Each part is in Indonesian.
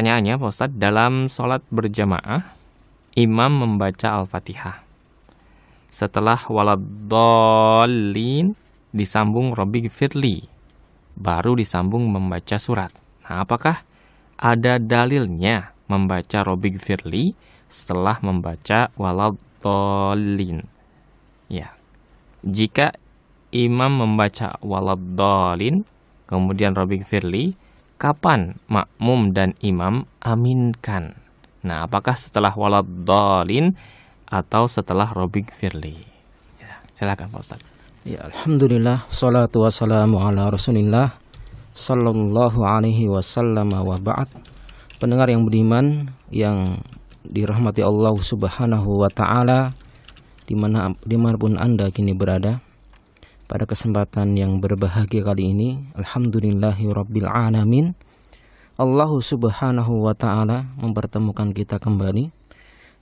Pertanyaannya, Pak Ustadz, dalam sholat berjamaah, imam membaca Al-Fatihah. Setelah waladolin, disambung Robi Firli. Baru disambung membaca surat. Nah, apakah ada dalilnya membaca Robi Firli setelah membaca waladolin? Ya. Jika imam membaca waladolin, kemudian Robi Firli, kapan makmum dan imam aminkan. Nah, apakah setelah Walad Dolin atau setelah robik firli? Ya, silakan Pak Ustaz. Ya, alhamdulillah salatu wassalamu ala Rasulillah sallallahu alaihi wasallam wa ba'd. Pendengar yang beriman yang dirahmati Allah Subhanahu wa taala mana dimanapun Anda kini berada pada kesempatan yang berbahagia kali ini Alhamdulillahi Allah subhanahu wa ta'ala mempertemukan kita kembali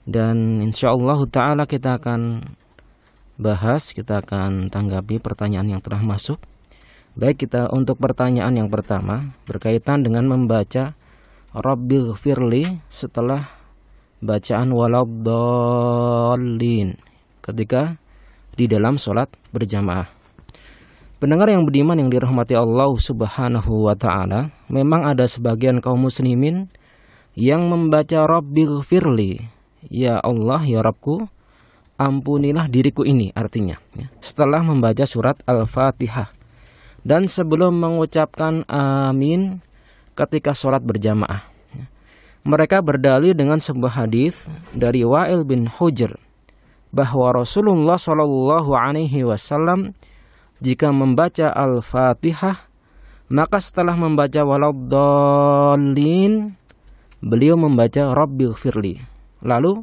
dan insya Allah ta'ala kita akan bahas kita akan tanggapi pertanyaan yang telah masuk baik kita untuk pertanyaan yang pertama berkaitan dengan membaca Rabbil Firli setelah bacaan waladhalin ketika di dalam sholat berjamaah Pendengar yang beriman yang dirahmati Allah Subhanahu wa taala, memang ada sebagian kaum muslimin yang membaca Rabbighfirli, ya Allah ya Rabbku, ampunilah diriku ini artinya. Ya, setelah membaca surat Al-Fatihah dan sebelum mengucapkan amin ketika sholat berjamaah. Ya, mereka berdalil dengan sebuah hadis dari Wa'il bin Hujr bahwa Rasulullah Shallallahu alaihi wasallam jika membaca Al-Fatihah maka setelah membaca waladdallin beliau membaca Rabbil Firli lalu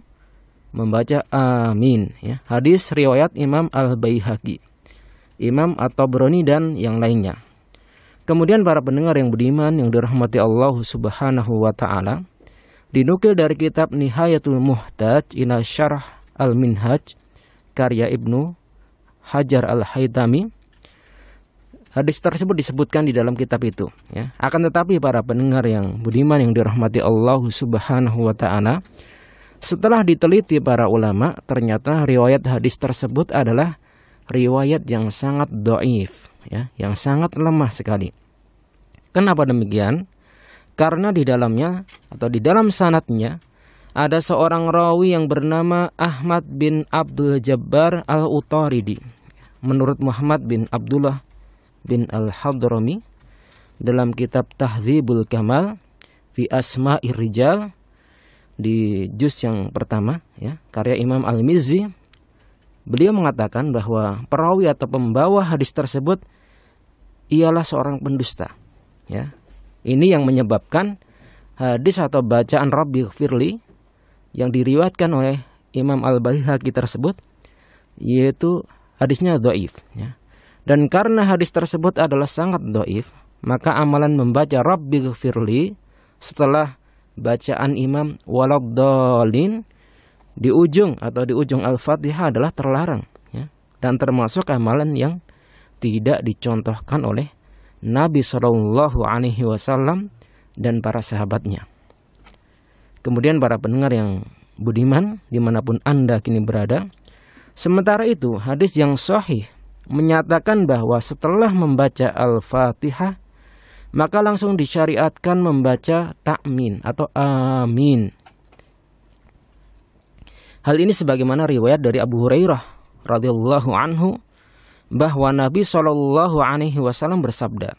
membaca amin ya. Hadis riwayat Imam Al-Baihaqi Imam At-Tabrani dan yang lainnya. Kemudian para pendengar yang beriman yang dirahmati Allah Subhanahu wa taala dinukil dari kitab Nihayatul Muhtaj ila Syarah Al-Minhaj karya Ibnu Hajar Al-Haytami Hadis tersebut disebutkan di dalam kitab itu. Ya. Akan tetapi para pendengar yang budiman yang dirahmati Allah Subhanahu wa taala, setelah diteliti para ulama, ternyata riwayat hadis tersebut adalah riwayat yang sangat doif, ya, yang sangat lemah sekali. Kenapa demikian? Karena di dalamnya atau di dalam sanatnya ada seorang rawi yang bernama Ahmad bin Abdul Jabbar al-Utaridi. Menurut Muhammad bin Abdullah bin Al-Hadrami dalam kitab Tahdzibul Kamal fi Asma'ir Rijal di juz yang pertama ya karya Imam Al-Mizzi beliau mengatakan bahwa perawi atau pembawa hadis tersebut ialah seorang pendusta ya ini yang menyebabkan hadis atau bacaan Rabbi Firli yang diriwatkan oleh Imam Al-Baihaqi tersebut yaitu hadisnya dhaif ya dan karena hadis tersebut adalah sangat doif, maka amalan membaca Rabbi Firli setelah bacaan imam waladhalin di ujung atau di ujung Al-Fatihah adalah terlarang ya, dan termasuk amalan yang tidak dicontohkan oleh Nabi Shallallahu Alaihi Wasallam dan para sahabatnya. Kemudian para pendengar yang budiman dimanapun anda kini berada, sementara itu hadis yang sahih menyatakan bahwa setelah membaca Al-Fatihah maka langsung disyariatkan membaca takmin atau amin. Hal ini sebagaimana riwayat dari Abu Hurairah radhiyallahu anhu bahwa Nabi Shallallahu alaihi wasallam bersabda,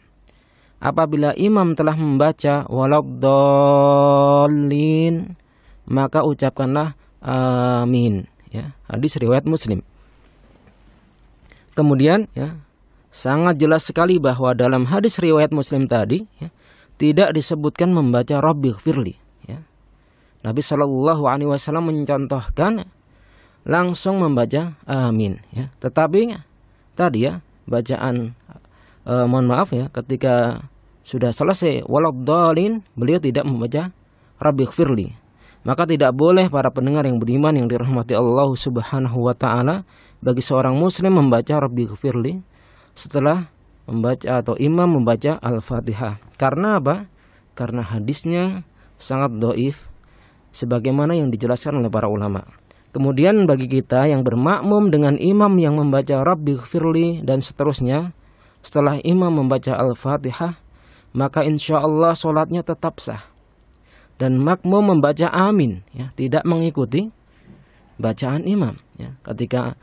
"Apabila imam telah membaca waladdallin, maka ucapkanlah amin." Ya, hadis riwayat Muslim. Kemudian ya, sangat jelas sekali bahwa dalam hadis riwayat Muslim tadi ya, tidak disebutkan membaca robbi Firli. Ya. Nabi Shallallahu Alaihi Wasallam mencontohkan langsung membaca Amin. Ya. Tetapi tadi ya bacaan eh, mohon maaf ya ketika sudah selesai dolin beliau tidak membaca robbi Firli. Maka tidak boleh para pendengar yang beriman yang dirahmati Allah Subhanahu wa taala bagi seorang muslim membaca Rabbi Firli setelah membaca atau imam membaca Al-Fatihah. Karena apa? Karena hadisnya sangat doif sebagaimana yang dijelaskan oleh para ulama. Kemudian bagi kita yang bermakmum dengan imam yang membaca Rabbi Firli dan seterusnya setelah imam membaca Al-Fatihah maka insya Allah sholatnya tetap sah dan makmum membaca amin ya tidak mengikuti bacaan imam ya ketika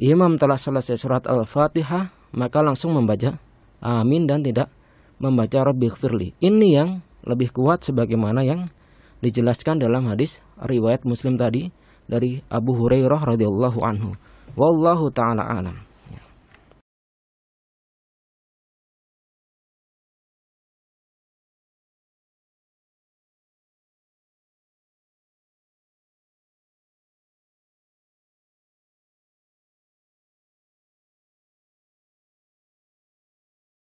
imam telah selesai surat Al-Fatihah, maka langsung membaca amin dan tidak membaca Firli. Ini yang lebih kuat sebagaimana yang dijelaskan dalam hadis riwayat Muslim tadi dari Abu Hurairah radhiyallahu anhu. Wallahu taala alam.